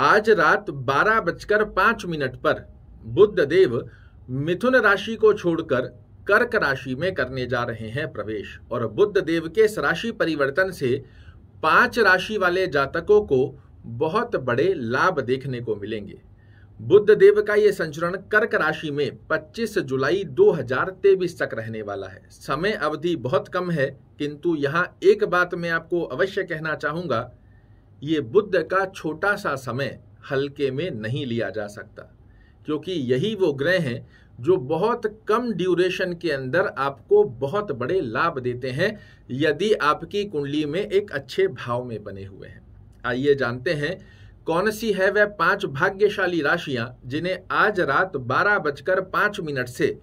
आज रात बारह बजकर पांच मिनट पर बुद्ध देव मिथुन राशि को छोड़कर कर्क राशि में करने जा रहे हैं प्रवेश और बुद्ध देव के इस राशि परिवर्तन से पांच राशि वाले जातकों को बहुत बड़े लाभ देखने को मिलेंगे बुद्ध देव का यह संचरण कर्क राशि में 25 जुलाई 2023 तक रहने वाला है समय अवधि बहुत कम है किंतु यहाँ एक बात मैं आपको अवश्य कहना चाहूंगा ये बुद्ध का छोटा सा समय हल्के में नहीं लिया जा सकता क्योंकि यही वो ग्रह हैं जो बहुत कम ड्यूरेशन के अंदर आपको बहुत बड़े लाभ देते हैं यदि आपकी कुंडली में एक अच्छे भाव में बने हुए हैं आइए जानते हैं कौन सी है वह पांच भाग्यशाली राशियां जिन्हें आज रात बारह बजकर पांच मिनट से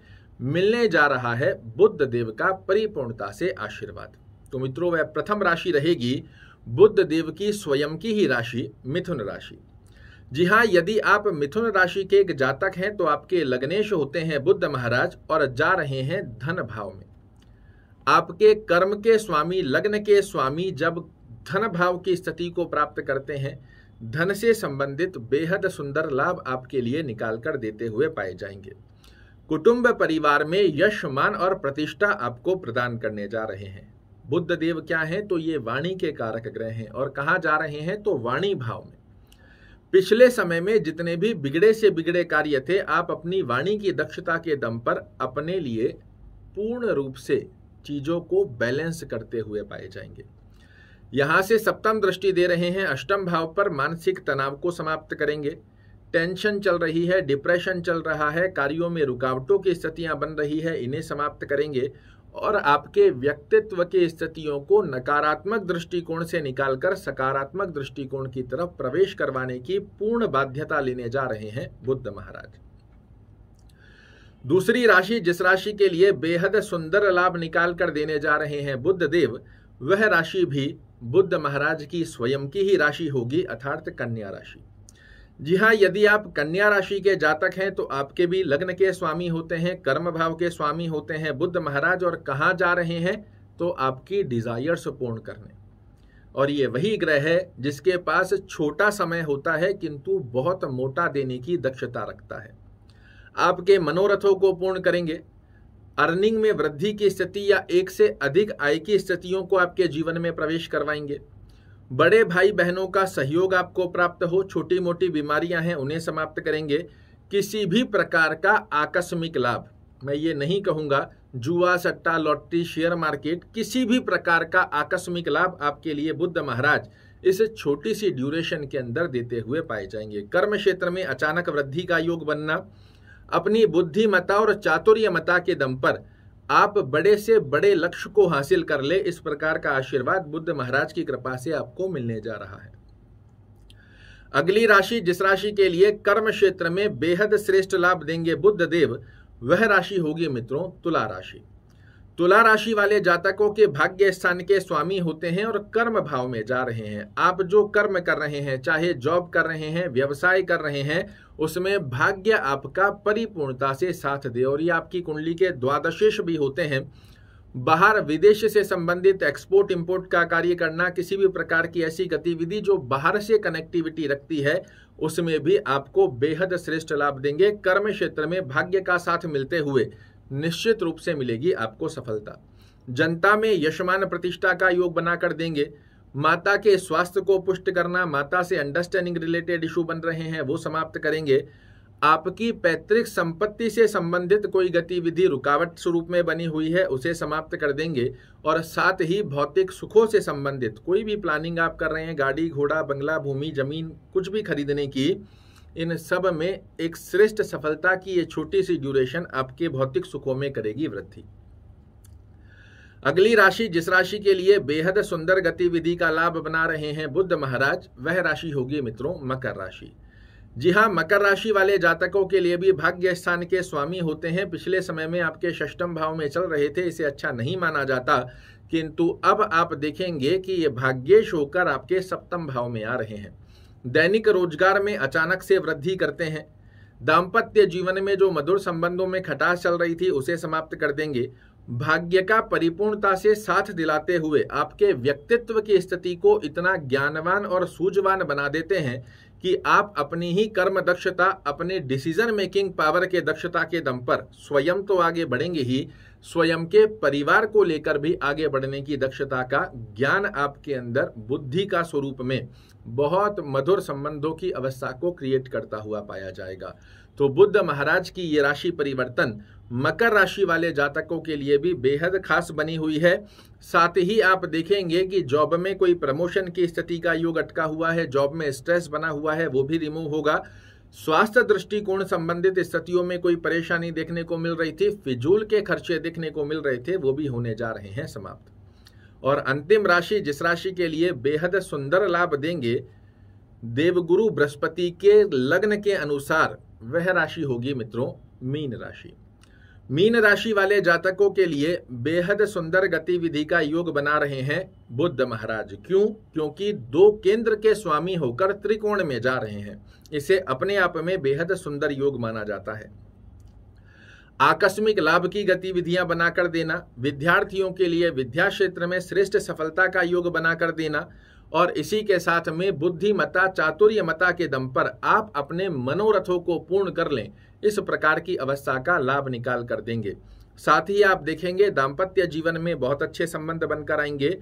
मिलने जा रहा है बुद्ध देव का परिपूर्णता से आशीर्वाद तो मित्रों वह प्रथम राशि रहेगी बुद्ध देव की स्वयं की ही राशि मिथुन राशि जी हाँ यदि आप मिथुन राशि के एक जातक हैं तो आपके लग्नेश होते हैं बुद्ध महाराज और जा रहे हैं धन भाव में आपके कर्म के स्वामी लग्न के स्वामी जब धन भाव की स्थिति को प्राप्त करते हैं धन से संबंधित बेहद सुंदर लाभ आपके लिए निकाल कर देते हुए पाए जाएंगे कुटुंब परिवार में यश मान और प्रतिष्ठा आपको प्रदान करने जा रहे हैं बुद्ध देव क्या है तो ये वाणी के कारक ग्रह हैं और कहा जा रहे हैं तो वाणी भाव में पिछले समय में जितने भी बिगड़े से बिगड़े कार्य थे आप अपनी वाणी की दक्षता के दम पर अपने लिए पूर्ण रूप से चीजों को बैलेंस करते हुए पाए जाएंगे यहां से सप्तम दृष्टि दे रहे हैं अष्टम भाव पर मानसिक तनाव को समाप्त करेंगे टेंशन चल रही है डिप्रेशन चल रहा है कार्यों में रुकावटों की स्थितियां बन रही है इन्हें समाप्त करेंगे और आपके व्यक्तित्व के स्थितियों को नकारात्मक दृष्टिकोण से निकालकर सकारात्मक दृष्टिकोण की तरफ प्रवेश करवाने की पूर्ण बाध्यता लेने जा रहे हैं बुद्ध महाराज दूसरी राशि जिस राशि के लिए बेहद सुंदर लाभ निकाल कर देने जा रहे हैं बुद्ध देव वह राशि भी बुद्ध महाराज की स्वयं की ही राशि होगी अर्थात कन्या राशि जी हाँ यदि आप कन्या राशि के जातक हैं तो आपके भी लग्न के स्वामी होते हैं कर्म भाव के स्वामी होते हैं बुद्ध महाराज और कहाँ जा रहे हैं तो आपकी डिजायर्स पूर्ण करने और ये वही ग्रह है जिसके पास छोटा समय होता है किंतु बहुत मोटा देने की दक्षता रखता है आपके मनोरथों को पूर्ण करेंगे अर्निंग में वृद्धि की स्थिति या एक से अधिक आय की स्थितियों को आपके जीवन में प्रवेश करवाएंगे बड़े भाई बहनों का सहयोग आपको प्राप्त हो छोटी मोटी बीमारियां हैं उन्हें समाप्त करेंगे किसी भी प्रकार का आकस्मिक लाभ मैं ये नहीं कहूंगा जुआ सट्टा लॉटरी शेयर मार्केट किसी भी प्रकार का आकस्मिक लाभ आपके लिए बुद्ध महाराज इस छोटी सी ड्यूरेशन के अंदर देते हुए पाए जाएंगे कर्म क्षेत्र में अचानक वृद्धि का योग बनना अपनी बुद्धिमता और चातुर्यमता के दम पर आप बड़े से बड़े लक्ष्य को हासिल कर ले इस प्रकार का आशीर्वाद बुद्ध महाराज की कृपा से आपको मिलने जा रहा है अगली राशि जिस राशि के लिए कर्म क्षेत्र में बेहद श्रेष्ठ लाभ देंगे बुद्ध देव वह राशि होगी मित्रों तुला राशि तुला राशि वाले जातकों के भाग्य स्थान के स्वामी होते हैं और कर्म भाव में जा रहे हैं आप जो कर्म कर रहे हैं चाहे जॉब कर रहे हैं व्यवसाय कर रहे हैं उसमें भाग्य आपका परिपूर्णता से साथ दे और ये आपकी कुंडली के द्वादशेष भी होते हैं बाहर विदेश से संबंधित एक्सपोर्ट इंपोर्ट का कार्य करना किसी भी प्रकार की ऐसी गतिविधि जो बाहर से कनेक्टिविटी रखती है उसमें भी आपको बेहद श्रेष्ठ लाभ देंगे कर्म क्षेत्र में भाग्य का साथ मिलते हुए निश्चित रूप से मिलेगी आपको सफलता जनता में यशमान प्रतिष्ठा का योग बनाकर देंगे माता के स्वास्थ्य को पुष्ट करना माता से अंडरस्टैंडिंग रिलेटेड इशू बन रहे हैं वो समाप्त करेंगे आपकी पैतृक संपत्ति से संबंधित कोई गतिविधि रुकावट स्वरूप में बनी हुई है उसे समाप्त कर देंगे और साथ ही भौतिक सुखों से संबंधित कोई भी प्लानिंग आप कर रहे हैं गाड़ी घोड़ा बंगला भूमि जमीन कुछ भी खरीदने की इन सब में एक श्रेष्ठ सफलता की ये छोटी सी ड्यूरेशन आपके भौतिक सुखों में करेगी वृद्धि अगली राशि जिस राशि के लिए बेहद सुंदर गतिविधि का लाभ बना रहे हैं बुद्ध महाराज वह राशि होगी मित्रों मकर राशि जी हाँ मकर राशि वाले जातकों के लिए भी भाग्य स्थान के स्वामी होते हैं पिछले समय में आपके षष्टम भाव में चल रहे थे इसे अच्छा नहीं माना जाता किंतु अब आप देखेंगे कि ये भाग्येश होकर आपके सप्तम भाव में आ रहे हैं दैनिक रोजगार में अचानक से वृद्धि करते हैं दाम्पत्य जीवन में जो मधुर संबंधों में खटास चल रही थी उसे समाप्त कर देंगे भाग्य का परिपूर्णता से साथ दिलाते हुए आपके व्यक्तित्व की स्थिति को इतना ज्ञानवान और सूझवान बना देते हैं कि आप अपनी ही कर्म दक्षता अपने डिसीजन मेकिंग पावर के दक्षता के दम पर स्वयं तो आगे बढ़ेंगे ही स्वयं के परिवार को लेकर भी आगे बढ़ने की दक्षता का ज्ञान आपके अंदर बुद्धि का स्वरूप में बहुत मधुर संबंधों की अवस्था को क्रिएट करता हुआ पाया जाएगा तो बुद्ध महाराज की ये राशि परिवर्तन मकर राशि वाले जातकों के लिए भी बेहद खास बनी हुई है साथ ही आप देखेंगे कि जॉब में कोई प्रमोशन की स्थिति का योग अटका हुआ है जॉब में स्ट्रेस बना हुआ है वो भी रिमूव होगा स्वास्थ्य दृष्टिकोण संबंधित स्थितियों में कोई परेशानी देखने को मिल रही थी फिजूल के खर्चे देखने को मिल रहे थे वो भी होने जा रहे हैं समाप्त और अंतिम राशि जिस राशि के लिए बेहद सुंदर लाभ देंगे देवगुरु बृहस्पति के लग्न के अनुसार वह राशि होगी मित्रों मीन राशि मीन राशि वाले जातकों के लिए बेहद सुंदर गतिविधि का योग बना रहे हैं बुद्ध महाराज क्यों क्योंकि दो केंद्र के स्वामी होकर त्रिकोण में जा रहे हैं इसे अपने आप में बेहद सुंदर योग माना जाता है आकस्मिक लाभ की गतिविधियां बनाकर देना विद्यार्थियों के लिए विद्या क्षेत्र में श्रेष्ठ सफलता का योग बनाकर देना और इसी के साथ में बुद्धिमता चातुर्यमता के दम पर आप अपने मनोरथों को पूर्ण कर लें इस प्रकार की अवस्था का लाभ निकाल कर देंगे साथ ही आप देखेंगे दाम्पत्य जीवन में बहुत अच्छे संबंध बनकर आएंगे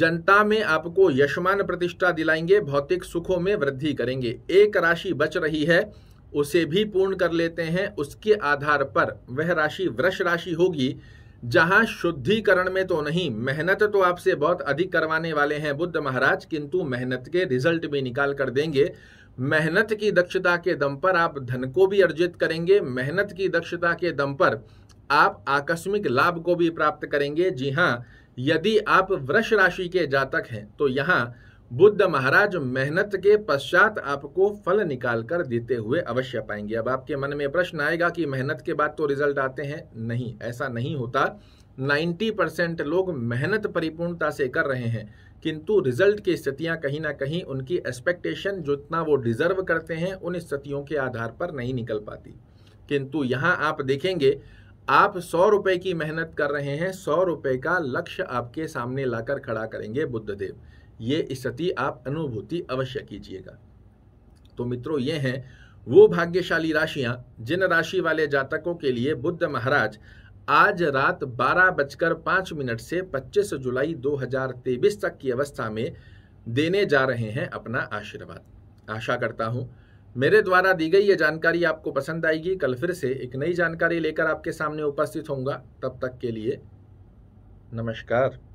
जनता में आपको यशमान प्रतिष्ठा दिलाएंगे भौतिक सुखों में वृद्धि करेंगे एक राशि बच रही है उसे भी पूर्ण कर लेते हैं उसके आधार पर वह राशि वृक्ष राशि होगी जहां शुद्धिकरण में तो नहीं मेहनत तो आपसे बहुत अधिक करवाने वाले हैं बुद्ध महाराज किंतु मेहनत के रिजल्ट भी निकाल कर देंगे मेहनत की दक्षता के दम पर आप धन को भी अर्जित करेंगे मेहनत की दक्षता के दम पर आप आकस्मिक लाभ को भी प्राप्त करेंगे जी हाँ यदि आप वृक्ष राशि के जातक हैं तो यहाँ बुद्ध महाराज मेहनत के पश्चात आपको फल निकाल कर देते हुए अवश्य पाएंगे अब आपके मन में प्रश्न आएगा कि मेहनत के बाद तो रिजल्ट आते हैं नहीं ऐसा नहीं होता 90 परसेंट लोग मेहनत परिपूर्णता से कर रहे हैं किंतु रिजल्ट की स्थितियां कहीं ना कहीं उनकी एक्सपेक्टेशन जितना वो डिजर्व करते हैं उन स्थितियों के आधार पर नहीं निकल पाती किंतु यहाँ आप देखेंगे आप सौ रुपये की मेहनत कर रहे हैं सौ रुपये का लक्ष्य आपके सामने लाकर खड़ा करेंगे बुद्धदेव ये स्थिति आप अनुभूति अवश्य कीजिएगा तो मित्रों ये हैं वो भाग्यशाली राशियां जिन राशि वाले जातकों के लिए बुद्ध महाराज आज रात बारह बजकर पांच मिनट से 25 जुलाई 2023 तक की अवस्था में देने जा रहे हैं अपना आशीर्वाद आशा करता हूं मेरे द्वारा दी गई ये जानकारी आपको पसंद आएगी कल फिर से एक नई जानकारी लेकर आपके सामने उपस्थित होऊंगा तब तक के लिए नमस्कार